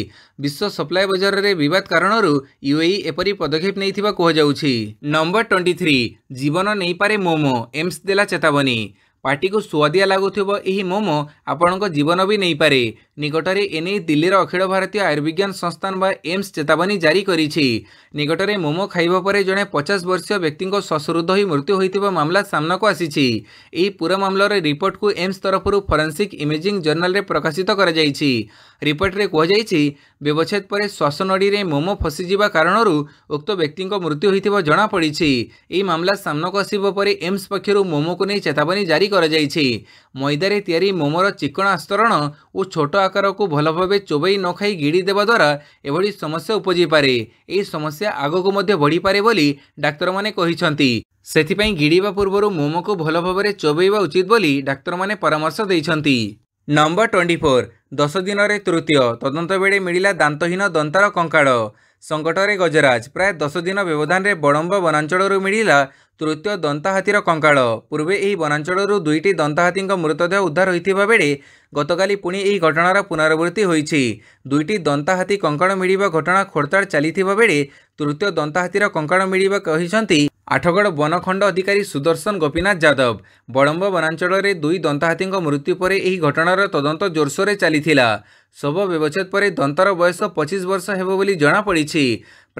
Speaker 1: ବିଶ୍ୱ ସପ୍ଲାଏ ବଜାରରେ ବିବାଦ କାରଣରୁ ୟୁଏଇ ଏପରି ପଦକ୍ଷେପ ନେଇଥିବା କୁହାଯାଉଛି ନମ୍ବର ଟ୍ୱେଣ୍ଟି ଥ୍ରୀ ଜୀବନ ନେଇପାରେ ମୋମୋ ଏମ୍ସ ଦେଲା ଚେତାବନୀ ପାଟିକୁ ସୁଆଦିଆ ଲାଗୁଥିବ ଏହି ମୋମୋ ଆପଣଙ୍କ ଜୀବନ ବି ନେଇପାରେ ନିକଟରେ ଏନେଇ ଦିଲ୍ଲୀର ଅଖିଳ ଭାରତୀୟ ଆୟୁର୍ବିଜ୍ଞାନ ସଂସ୍ଥାନ ବା ଏମ୍ସ ଚେତାବନୀ ଜାରି କରିଛି ନିକଟରେ ମୋମୋ ଖାଇବା ପରେ ଜଣେ ପଚାଶ ବର୍ଷୀୟ ବ୍ୟକ୍ତିଙ୍କ ଶ୍ୱଶୁରୁଦ୍ଧ ହୋଇ ମୃତ୍ୟୁ ହୋଇଥିବା ମାମଲା ସାମ୍ନାକୁ ଆସିଛି ଏହି ପୁରା ମାମଲାର ରିପୋର୍ଟକୁ ଏମ୍ସ ତରଫରୁ ଫରେନ୍ସିକ୍ ଇମେଜିଂ ଜର୍ନାଲରେ ପ୍ରକାଶିତ କରାଯାଇଛି ରିପୋର୍ଟରେ କୁହାଯାଇଛି ବ୍ୟବଚ୍ଛେଦ ପରେ ଶ୍ୱାସନଳୀରେ ମୋମୋ ଫସିଯିବା କାରଣରୁ ଉକ୍ତ ବ୍ୟକ୍ତିଙ୍କ ମୃତ୍ୟୁ ହୋଇଥିବା ଜଣାପଡ଼ିଛି ଏହି ମାମଲା ସାମ୍ନାକୁ ଆସିବା ପରେ ଏମ୍ସ ପକ୍ଷରୁ ମୋମୋକୁ ନେଇ ଚେତାବନୀ ଜାରି କରାଯାଇଛି ମଇଦାରେ ତିଆରି ମୋମୋର ଚିକ୍କଣ ଆସ୍ତରଣ ଓ ଛୋଟ ଆକାରକୁ ଭଲ ଭାବେ ଚୋବେଇ ନ ଖାଇ ଗିଳି ଦେବା ଦ୍ୱାରା ଏଭଳି ସମସ୍ୟା ଉପୁଜିପାରେ ଏହି ସମସ୍ୟା ଆଗକୁ ମଧ୍ୟ ବଢ଼ିପାରେ ବୋଲି ଡାକ୍ତରମାନେ କହିଛନ୍ତି ସେଥିପାଇଁ ଗିଡ଼ିବା ପୂର୍ବରୁ ମୋମୋକୁ ଭଲ ଭାବରେ ଚୋବେଇବା ଉଚିତ ବୋଲି ଡାକ୍ତରମାନେ ପରାମର୍ଶ ଦେଇଛନ୍ତି ନମ୍ବର ଟ୍ୱେଣ୍ଟି ଫୋର୍ ଦଶ ଦିନରେ ତୃତୀୟ ତଦନ୍ତ ବେଳେ ମିଳିଲା ଦାନ୍ତହୀନ ଦନ୍ତାର କଙ୍କାଳ ସଙ୍କଟରେ ଗଜରାଜ ପ୍ରାୟ ଦଶ ଦିନ ବ୍ୟବଧାନରେ ବଡ଼ମ୍ବ ବନାଞ୍ଚଳରୁ ମିଳିଲା ତୃତୀୟ ଦନ୍ତା ହାତୀର କଙ୍କାଳ ପୂର୍ବେ ଏହି ବନାଞ୍ଚଳରୁ ଦୁଇଟି ଦନ୍ତା ହାତୀଙ୍କ ମୃତଦେହ ଉଦ୍ଧାର ହୋଇଥିବା ବେଳେ ଗତକାଲି ପୁଣି ଏହି ଘଟଣାର ପୁନରାବୃତ୍ତି ହୋଇଛି ଦୁଇଟି ଦନ୍ତା ହାତୀ କଙ୍କାଳ ମିଳିବା ଘଟଣା ଖୋର୍ଦ୍ଧାର ଚାଲିଥିବା ବେଳେ ତୃତୀୟ ଦନ୍ତା ହାତୀର କଙ୍କାଳ ମିଳିବା କହିଛନ୍ତି ଆଠଗଡ଼ ବନଖଣ୍ଡ ଅଧିକାରୀ ସୁଦର୍ଶନ ଗୋପୀନାଥ ଯାଦବ ବଳମ୍ବ ବନାଞ୍ଚଳରେ ଦୁଇ ଦନ୍ତାହାତୀଙ୍କ ମୃତ୍ୟୁ ପରେ ଏହି ଘଟଣାର ତଦନ୍ତ ଜୋରସୋରରେ ଚାଲିଥିଲା ଶବ ବ୍ୟବଚ୍ଛେଦ ପରେ ଦନ୍ତର ବୟସ ପଚିଶ ବର୍ଷ ହେବ ବୋଲି ଜଣାପଡ଼ିଛି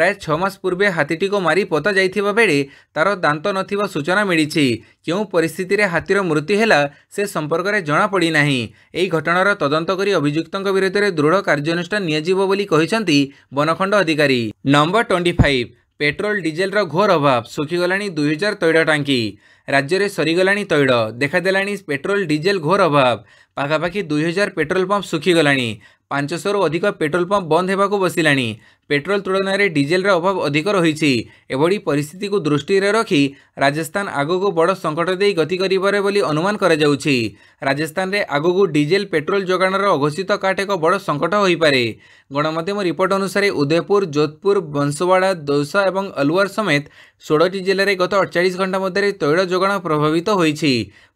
Speaker 1: ପ୍ରାୟ ଛଅ ମାସ ପୂର୍ବେ ହାତୀଟିକୁ ମାରି ପତା ଯାଇଥିବା ବେଳେ ତା'ର ଦାନ୍ତ ନଥିବା ସୂଚନା ମିଳିଛି କେଉଁ ପରିସ୍ଥିତିରେ ହାତୀର ମୃତ୍ୟୁ ହେଲା ସେ ସମ୍ପର୍କରେ ଜଣାପଡ଼ିନାହିଁ ଏହି ଘଟଣାର ତଦନ୍ତ କରି ଅଭିଯୁକ୍ତଙ୍କ ବିରୋଧରେ ଦୃଢ଼ କାର୍ଯ୍ୟାନୁଷ୍ଠାନ ନିଆଯିବ ବୋଲି କହିଛନ୍ତି ବନଖଣ୍ଡ ଅଧିକାରୀ ନମ୍ବର ଟ୍ୱେଣ୍ଟି ଫାଇଭ୍ ପେଟ୍ରୋଲ ଡିଜେଲର ଘୋର ଅଭାବ ଶୁଖିଗଲାଣି ଦୁଇହଜାର ତୈଳ ଟାଙ୍କି ରାଜ୍ୟରେ ସରିଗଲାଣି ତୈଳ ଦେଖାଦେଲାଣି ପେଟ୍ରୋଲ ଡିଜେଲ ଘୋର ଅଭାବ ପାଖାପାଖି ଦୁଇହଜାର ପେଟ୍ରୋଲ ପମ୍ପ ଶୁଖିଗଲାଣି ପାଞ୍ଚଶହରୁ ଅଧିକ ପେଟ୍ରୋଲ ପମ୍ପ ବନ୍ଦ ହେବାକୁ ବସିଲାଣି ପେଟ୍ରୋଲ ତୁଳନାରେ ଡିଜେଲର ଅଭାବ ଅଧିକ ରହିଛି ଏଭଳି ପରିସ୍ଥିତିକୁ ଦୃଷ୍ଟିରେ ରଖି ରାଜସ୍ଥାନ ଆଗକୁ ବଡ଼ ସଙ୍କଟ ଦେଇ ଗତି କରିପାରେ ବୋଲି ଅନୁମାନ କରାଯାଉଛି ରାଜସ୍ଥାନରେ ଆଗକୁ ଡିଜେଲ ପେଟ୍ରୋଲ ଯୋଗାଣର ଅଘୋଷିତ କାଟ ଏକ ବଡ଼ ସଙ୍କଟ ହୋଇପାରେ ଗଣମାଧ୍ୟମ ରିପୋର୍ଟ ଅନୁସାରେ ଉଦୟପୁର ଯୋଧପୁର ବଂଶୱାଡ଼ା ଦୌସା ଏବଂ ଅଲୱାର ସମେତ ଷୋହଳଟି ଜିଲ୍ଲାରେ ଗତ ଅଠଚାଳିଶ ଘଣ୍ଟା ମଧ୍ୟରେ ତୈଳ ଯୋଗାଣ ପ୍ରଭାବିତ ହୋଇଛି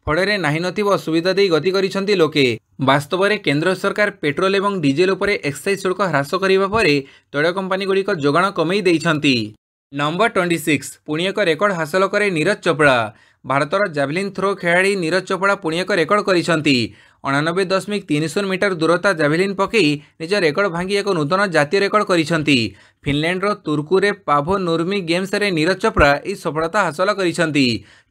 Speaker 1: ଫଳରେ ନାହିଁ ନଥିବା ଅସୁବିଧା ଦେଇ ଗତି କରିଛନ୍ତି ଲୋକେ ବାସ୍ତବରେ କେନ୍ଦ୍ର ସରକାର ପେଟ୍ରୋଲ ଏବଂ ଡିଜେଲ ଉପରେ ଏକ୍ସାଇଜ୍ ଶୁଳ୍କ ହ୍ରାସ କରିବା ପରେ ତୈଳ କମ୍ପାନୀଗୁଡ଼ିକ ଯୋଗାଣ କମେଇ ଦେଇଛନ୍ତି ନମ୍ବର ଟ୍ୱେଣ୍ଟି ସିକ୍ସ ପୁଣି ଏକ ରେକର୍ଡ ହାସଲ କରେ ନିରଜ ଚୋପଡ଼ା ଭାରତର ଜାଭେଲିନ୍ ଥ୍ରୋ ଖେଳାଳି ନିରଜ ଚୋପଡ଼ା ପୁଣି ଏକ ରେକର୍ଡ କରିଛନ୍ତି ଅଣାନବେ ଦଶମିକ ତିନି ଶୂନ ମିଟର ଦୂରତା ଜାଭେଲିନ୍ ପକାଇ ନିଜ ରେକର୍ଡ ଭାଙ୍ଗି ଏକ ନୂତନ ଜାତୀୟ ରେକର୍ଡ କରିଛନ୍ତି ଫିନଲ୍ୟାଣ୍ଡର ତୁର୍କୁରେ ପାଭୋ ନୁର୍ମି ଗେମ୍ସରେ ନୀରଜ ଚୋପ୍ରା ଏହି ସଫଳତା ହାସଲ କରିଛନ୍ତି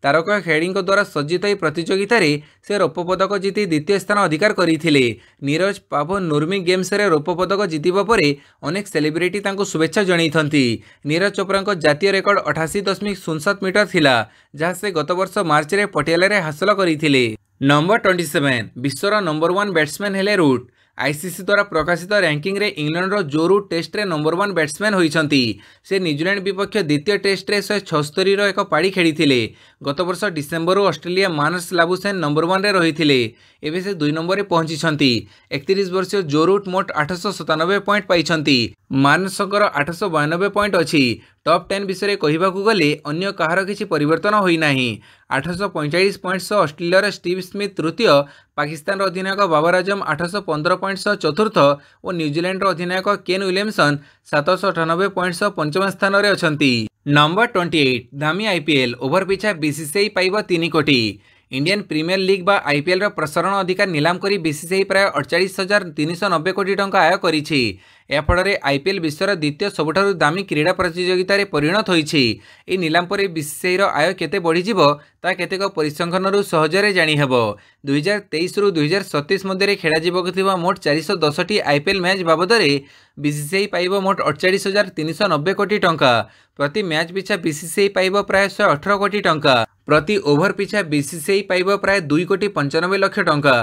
Speaker 1: ତାରକ ଖେଳାଳିଙ୍କ ଦ୍ୱାରା ସଜ୍ଜିତ ଏହି ପ୍ରତିଯୋଗିତାରେ ସେ ରୌପ୍ୟପଦକ ଜିତି ଦ୍ୱିତୀୟ ସ୍ଥାନ ଅଧିକାର କରିଥିଲେ ନୀରଜ ପାଭୋ ନୁର୍ମି ଗେମ୍ସରେ ରୌପ୍ୟପଦକ ଜିତିବା ପରେ ଅନେକ ସେଲିବ୍ରିଟି ତାଙ୍କୁ ଶୁଭେଚ୍ଛା ଜଣାଇଛନ୍ତି ନୀରଜ ଚୋପ୍ରାଙ୍କ ଜାତୀୟ ରେକର୍ଡ ଅଠାଅଶୀ ଦଶମିକ ଶୂନ ସାତ ମିଟର ଥିଲା ଯାହା ସେ ଗତବର୍ଷ ମାର୍ଚ୍ଚରେ ପଟିଆଲାରେ ହାସଲ କରିଥିଲେ নম্বর টোয়েন্টি সেভেন বিশ্বর নম্বর ওয়ান ব্যাটসম্যান হলে রুট আইসিসি দ্বারা প্রকাশিত র্যাঙ্কিংরে ইংল্যান্ডর জো রুট ଟେଷ୍ଟରେ ନମ୍ବର ୱାନ୍ ବ୍ୟାଟ୍ସମ୍ୟାନ୍ ହୋଇଛନ୍ତି ସେ ନ୍ୟୁଜିଲାଣ୍ଡ ବିପକ୍ଷ ଦ୍ୱିତୀୟ ଟେଷ୍ଟରେ ଶହେ ଛସ୍ତରୀର ଏକ ପାଳି ଖେଳିଥିଲେ ଗତବର୍ଷ ଡିସେମ୍ବରରୁ ଅଷ୍ଟ୍ରେଲିଆ ମାନସ ଲାବୁସେନ୍ ନମ୍ବର ୱାନ୍ରେ ରହିଥିଲେ ଏବେ ସେ ଦୁଇ ନମ୍ବରରେ ପହଞ୍ଚିଛନ୍ତି ଏକତିରିଶ ବର୍ଷୀୟ ଜୋରୁଟ୍ ମୋଟ ଆଠଶହ ସତାନବେ ପଏଣ୍ଟ ପାଇଛନ୍ତି ମାନସଙ୍କର ଆଠଶହ ବୟାନବେ ପଏଣ୍ଟ ଅଛି ଟପ୍ ଟେନ୍ ବିଷୟରେ କହିବାକୁ ଗଲେ ଅନ୍ୟ କାହାର କିଛି ପରିବର୍ତ୍ତନ ହୋଇନାହିଁ ଆଠଶହ ପଇଁଚାଳିଶ ପଏଣ୍ଟ ସହ ଅଷ୍ଟ୍ରେଲିଆର ଷ୍ଟିଭ୍ ସ୍ମିଥ୍ ତୃତୀୟ ପାକିସ୍ତାନର ଅଧିନାୟକ ବାବର ଆଜମ ଆଠଶହ ପନ୍ଦର ପଏଣ୍ଟ ସହ ଚତୁର୍ଥ ଓ ନ୍ୟୁଜିଲାଣ୍ଡର ଅଧିନାୟକ କେନ୍ ୱିଲିୟମସନ୍ ସାତଶହ ଅଠାନବେ ପଏଣ୍ଟ ସହ ପଞ୍ଚମ ସ୍ଥାନରେ ଅଛନ୍ତି ନମ୍ବର ଟ୍ୱେଣ୍ଟି ଏଇଟ୍ ଦାମୀ ଆଇପିଏଲ୍ ଓଭର ପିଛା ବିସିସିଆଇ ପାଇବ ତିନି କୋଟି ଇଣ୍ଡିଆନ୍ ପ୍ରିମିୟର ଲିଗ୍ ବା ଆଇପିଏଲ୍ର ପ୍ରସାରଣ ଅଧିକାର ନିଲାମ କରି ବିସିସିଆଇ ପ୍ରାୟ ଅଡ଼ଚାଳିଶ ହଜାର ତିନିଶହ ନବେ କୋଟି ଟଙ୍କା ଆୟ କରିଛି ଏହାଫଳରେ ଆଇପିଏଲ୍ ବିଶ୍ୱର ଦ୍ୱିତୀୟ ସବୁଠାରୁ ଦାମୀ କ୍ରୀଡ଼ା ପ୍ରତିଯୋଗିତାରେ ପରିଣତ ହୋଇଛି ଏହି ନିଲାମ ପରେ ବିସିଆଇର ଆୟ କେତେ ବଢ଼ିଯିବ ତାହା କେତେକ ପରିସଂଖ୍ୟାନରୁ ସହଜରେ ଜାଣିହେବ ଦୁଇହଜାର ତେଇଶରୁ ଦୁଇହଜାର ସତେଇଶ ମଧ୍ୟରେ ଖେଳାଯିବାକୁ ଥିବା ମୋଟ ଚାରିଶହ ଦଶଟି ଆଇପିଏଲ୍ ମ୍ୟାଚ୍ ବାବଦରେ ବିସିସିଆଇ ପାଇବ ମୋଟ ଅଠଚାଳିଶ ହଜାର ତିନିଶହ ନବେ କୋଟି ଟଙ୍କା ପ୍ରତି ମ୍ୟାଚ୍ ପିଛା ବିସିସିଆଇ ପାଇବ ପ୍ରାୟ ଶହେ ଅଠର କୋଟି ଟଙ୍କା ପ୍ରତି ଓଭର ପିଛା ବିସିସିଆଇ ପାଇବ ପ୍ରାୟ ଦୁଇ କୋଟି ପଞ୍ଚାନବେ ଲକ୍ଷ ଟଙ୍କା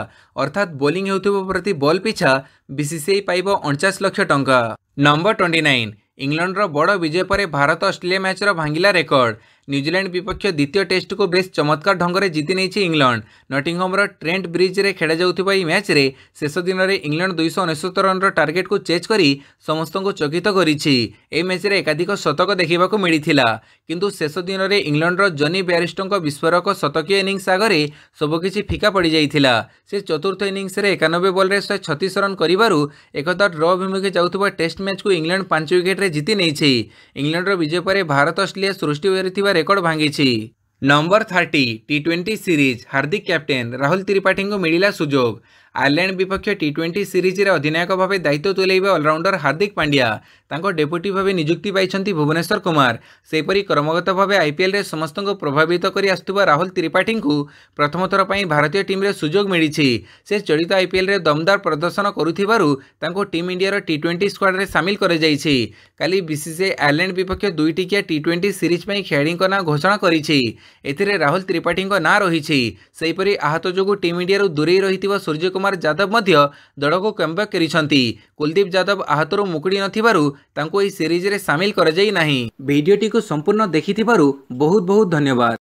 Speaker 1: ଅର୍ଥାତ୍ ବୋଲିଂ ହେଉଥିବା ପ୍ରତି ବଲ୍ ପିଛା ବିସିସିଆଇ ପାଇବ ଅଣଚାଶ ଲକ୍ଷ ଟଙ୍କା ନମ୍ବର ଟ୍ୱେଣ୍ଟି ନାଇନ୍ ଇଂଲଣ୍ଡର ବଡ଼ ବିଜୟ ପରେ ଭାରତ ଅଷ୍ଟ୍ରେଲିଆ ମ୍ୟାଚ୍ର ଭାଙ୍ଗିଲା ରେକର୍ଡ ନ୍ୟୁଜିଲାଣ୍ଡ ବିପକ୍ଷ ଦ୍ୱିତୀୟ ଟେଷ୍ଟକୁ ବେଶ୍ ଚମତ୍କାର ଢଙ୍ଗରେ ଜିତି ନେଇଛି ଇଂଲଣ୍ଡ ନଟିଂହମ୍ର ଟ୍ରେଣ୍ଟ ବ୍ରିଜ୍ରେ ଖେଳାଯାଉଥିବା ଏହି ମ୍ୟାଚ୍ରେ ଶେଷ ଦିନରେ ଇଂଲଣ୍ଡ ଦୁଇଶହ ଅନେଶ୍ୱତ ରନ୍ର ଟାର୍ଗେଟ୍କୁ ଚେଜ୍ କରି ସମସ୍ତଙ୍କୁ ଚକିତ କରିଛି ଏହି ମ୍ୟାଚ୍ରେ ଏକାଧିକ ଶତକ ଦେଖିବାକୁ ମିଳିଥିଲା କିନ୍ତୁ ଶେଷ ଦିନରେ ଇଂଲଣ୍ଡର ଜନି ବ୍ୟାରିଷ୍ଟଙ୍କ ବିସ୍ଫୋରକ ଶତକୀୟ ଇନିଂସ ଆଗରେ ସବୁକିଛି ଫିକା ପଡ଼ିଯାଇଥିଲା ସେ ଚତୁର୍ଥ ଇନିଂସରେ ଏକାନବେ ବଲ୍ରେ ଶହେ ଛତିଶ ରନ୍ କରିବାରୁ ଏକଦା ଡ୍ର ଅଭିମୁଖେ ଯାଉଥିବା ଟେଷ୍ଟ ମ୍ୟାଚ୍କୁ ଇଂଲଣ୍ଡ ପାଞ୍ଚ ୱିକେଟ୍ରେ ଜିତି ନେଇଛି ଇଂଲଣ୍ଡର ବିଜୟ ପରେ ଭାରତ ଅଷ୍ଟ୍ରେଲିଆ ସୃଷ୍ଟି ହୋଇଥିବା ରେକର୍ଡ ଭାଙ୍ଗିଛି number thirty T twenty series Hardik captain Rahul ତ୍ରିପାଠୀଙ୍କୁ ମିଳିଲା ସୁଯୋଗ ଆୟର୍ଲାଣ୍ଡ ବିପକ୍ଷ ଟି ଟ୍ୱେଣ୍ଟି ସିରିଜ୍ରେ ଅଧିନାୟକ ଭାବେ ଦାୟିତ୍ୱ ତୁଲାଇବେ ଅଲରାଉଣ୍ଡର ହାର୍ଦ୍ଦିକ ପାଣ୍ଡ୍ୟା ତାଙ୍କ ଡେପୁଟି ଭାବେ ନିଯୁକ୍ତି ପାଇଛନ୍ତି ଭୁବନେଶ୍ୱର କୁମାର ସେହିପରି କ୍ରମାଗତ ଭାବେ ଆଇପିଏଲ୍ରେ ସମସ୍ତଙ୍କୁ ପ୍ରଭାବିତ କରି ଆସୁଥିବା ରାହୁଲ ତ୍ରିପାଠୀଙ୍କୁ ପ୍ରଥମ ଥର ପାଇଁ ଭାରତୀୟ ଟିମ୍ରେ ସୁଯୋଗ ମିଳିଛି ସେ ଚଳିତ ଆଇପିଏଲ୍ରେ ଦମଦାର ପ୍ରଦର୍ଶନ କରୁଥିବାରୁ ତାଙ୍କୁ ଟିମ୍ ଇଣ୍ଡିଆର ଟି ଟ୍ୱେଣ୍ଟି ସ୍କ୍ୱାଡ୍ରେ ସାମିଲ କରାଯାଇଛି କାଲି ବିସିସିଆଇ ଆୟର୍ଲାଣ୍ଡ ବିପକ୍ଷ ଦୁଇଟିକିଆ ଟି ଟ୍ୱେଣ୍ଟି ସିରିଜ୍ ପାଇଁ ଖେଳାଳିଙ୍କ ନାଁ ଘୋଷଣା କରିଛି ଏଥିରେ ରାହୁଲ ତ୍ରିପାଠୀଙ୍କ ନାଁ ରହିଛି ସେହିପରି ଆହତ ଯୋଗୁଁ ଟିମ୍ ଇଣ୍ଡିଆରୁ ଦୂରେଇ ରହିଥିବା ସୂର୍ଯ୍ୟକୁମାର କୁମାର ଯାଦବ ମଧ୍ୟ ଦଳକୁ କ୍ୟାମ୍ବ୍ୟାକ୍ କରିଛନ୍ତି କୁଲଦୀପ ଯାଦବ ଆହତରୁ ମୁକୁଡ଼ି ନଥିବାରୁ ତାଙ୍କୁ ଏହି ସିରିଜ୍ରେ ସାମିଲ କରାଯାଇ ନାହିଁ ଭିଡ଼ିଓଟିକୁ ସମ୍ପୂର୍ଣ୍ଣ ଦେଖିଥିବାରୁ ବହୁତ ବହୁତ ଧନ୍ୟବାଦ